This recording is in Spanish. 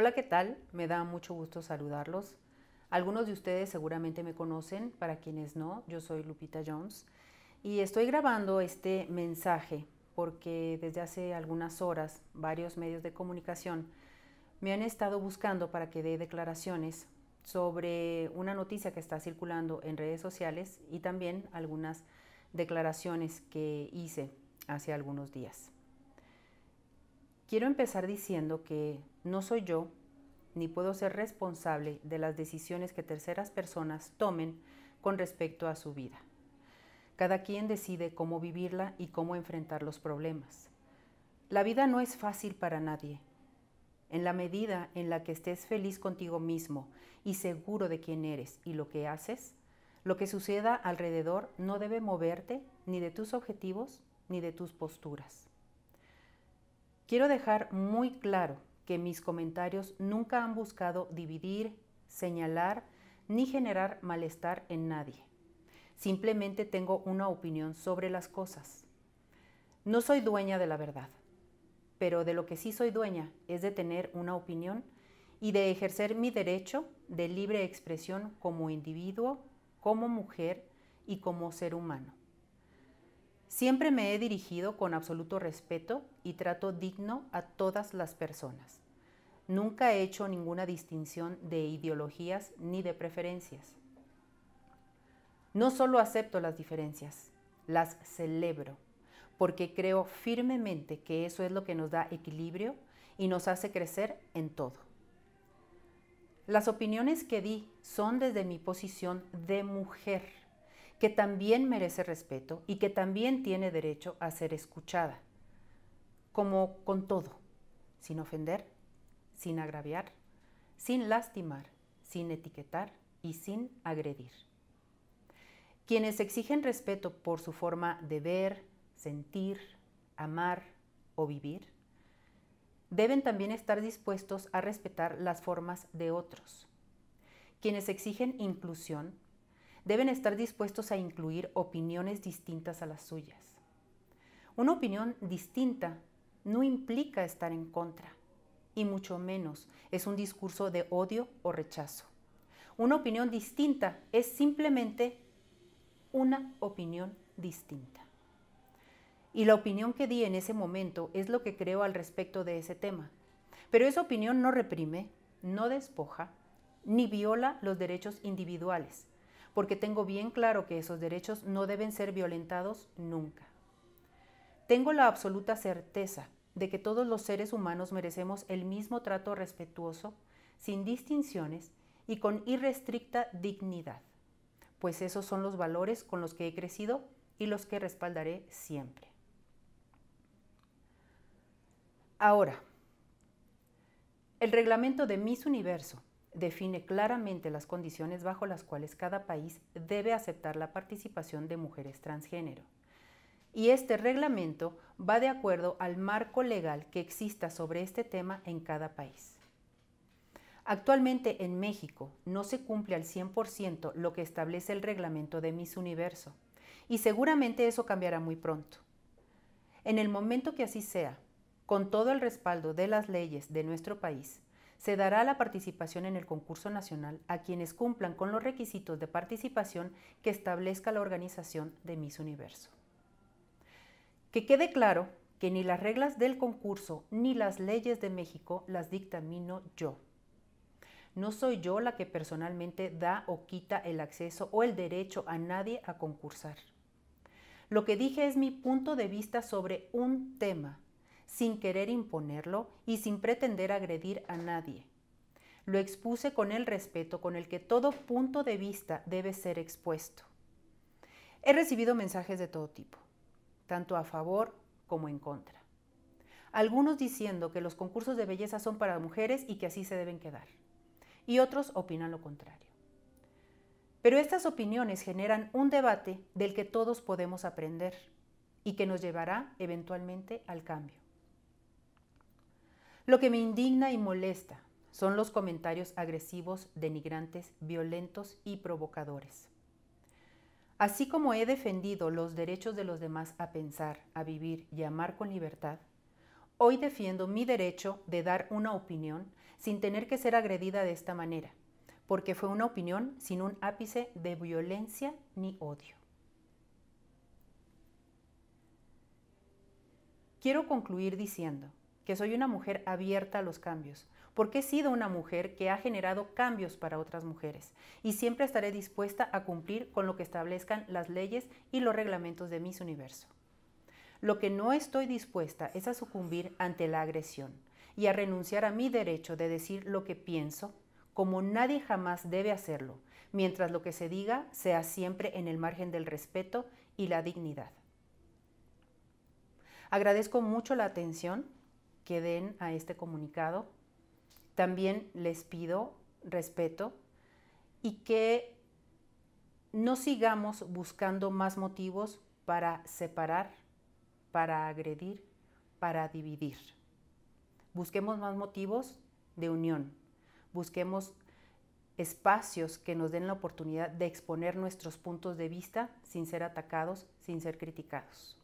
Hola, ¿qué tal? Me da mucho gusto saludarlos. Algunos de ustedes seguramente me conocen, para quienes no, yo soy Lupita Jones y estoy grabando este mensaje porque desde hace algunas horas varios medios de comunicación me han estado buscando para que dé declaraciones sobre una noticia que está circulando en redes sociales y también algunas declaraciones que hice hace algunos días. Quiero empezar diciendo que no soy yo ni puedo ser responsable de las decisiones que terceras personas tomen con respecto a su vida. Cada quien decide cómo vivirla y cómo enfrentar los problemas. La vida no es fácil para nadie. En la medida en la que estés feliz contigo mismo y seguro de quién eres y lo que haces, lo que suceda alrededor no debe moverte ni de tus objetivos ni de tus posturas. Quiero dejar muy claro que mis comentarios nunca han buscado dividir, señalar ni generar malestar en nadie. Simplemente tengo una opinión sobre las cosas. No soy dueña de la verdad, pero de lo que sí soy dueña es de tener una opinión y de ejercer mi derecho de libre expresión como individuo, como mujer y como ser humano. Siempre me he dirigido con absoluto respeto y trato digno a todas las personas. Nunca he hecho ninguna distinción de ideologías ni de preferencias. No solo acepto las diferencias, las celebro, porque creo firmemente que eso es lo que nos da equilibrio y nos hace crecer en todo. Las opiniones que di son desde mi posición de mujer que también merece respeto y que también tiene derecho a ser escuchada, como con todo, sin ofender, sin agraviar, sin lastimar, sin etiquetar y sin agredir. Quienes exigen respeto por su forma de ver, sentir, amar o vivir, deben también estar dispuestos a respetar las formas de otros. Quienes exigen inclusión deben estar dispuestos a incluir opiniones distintas a las suyas. Una opinión distinta no implica estar en contra, y mucho menos es un discurso de odio o rechazo. Una opinión distinta es simplemente una opinión distinta. Y la opinión que di en ese momento es lo que creo al respecto de ese tema. Pero esa opinión no reprime, no despoja, ni viola los derechos individuales, porque tengo bien claro que esos derechos no deben ser violentados nunca. Tengo la absoluta certeza de que todos los seres humanos merecemos el mismo trato respetuoso, sin distinciones y con irrestricta dignidad, pues esos son los valores con los que he crecido y los que respaldaré siempre. Ahora, el reglamento de Miss Universo define claramente las condiciones bajo las cuales cada país debe aceptar la participación de mujeres transgénero. Y este reglamento va de acuerdo al marco legal que exista sobre este tema en cada país. Actualmente en México no se cumple al 100% lo que establece el reglamento de Miss Universo, y seguramente eso cambiará muy pronto. En el momento que así sea, con todo el respaldo de las leyes de nuestro país, se dará la participación en el concurso nacional a quienes cumplan con los requisitos de participación que establezca la organización de Miss Universo. Que quede claro que ni las reglas del concurso ni las leyes de México las dictamino yo. No soy yo la que personalmente da o quita el acceso o el derecho a nadie a concursar. Lo que dije es mi punto de vista sobre un tema sin querer imponerlo y sin pretender agredir a nadie. Lo expuse con el respeto con el que todo punto de vista debe ser expuesto. He recibido mensajes de todo tipo, tanto a favor como en contra. Algunos diciendo que los concursos de belleza son para mujeres y que así se deben quedar. Y otros opinan lo contrario. Pero estas opiniones generan un debate del que todos podemos aprender y que nos llevará eventualmente al cambio. Lo que me indigna y molesta son los comentarios agresivos, denigrantes, violentos y provocadores. Así como he defendido los derechos de los demás a pensar, a vivir y amar con libertad, hoy defiendo mi derecho de dar una opinión sin tener que ser agredida de esta manera, porque fue una opinión sin un ápice de violencia ni odio. Quiero concluir diciendo que soy una mujer abierta a los cambios, porque he sido una mujer que ha generado cambios para otras mujeres y siempre estaré dispuesta a cumplir con lo que establezcan las leyes y los reglamentos de Miss Universo. Lo que no estoy dispuesta es a sucumbir ante la agresión y a renunciar a mi derecho de decir lo que pienso, como nadie jamás debe hacerlo, mientras lo que se diga sea siempre en el margen del respeto y la dignidad. Agradezco mucho la atención que den a este comunicado. También les pido respeto y que no sigamos buscando más motivos para separar, para agredir, para dividir. Busquemos más motivos de unión. Busquemos espacios que nos den la oportunidad de exponer nuestros puntos de vista sin ser atacados, sin ser criticados.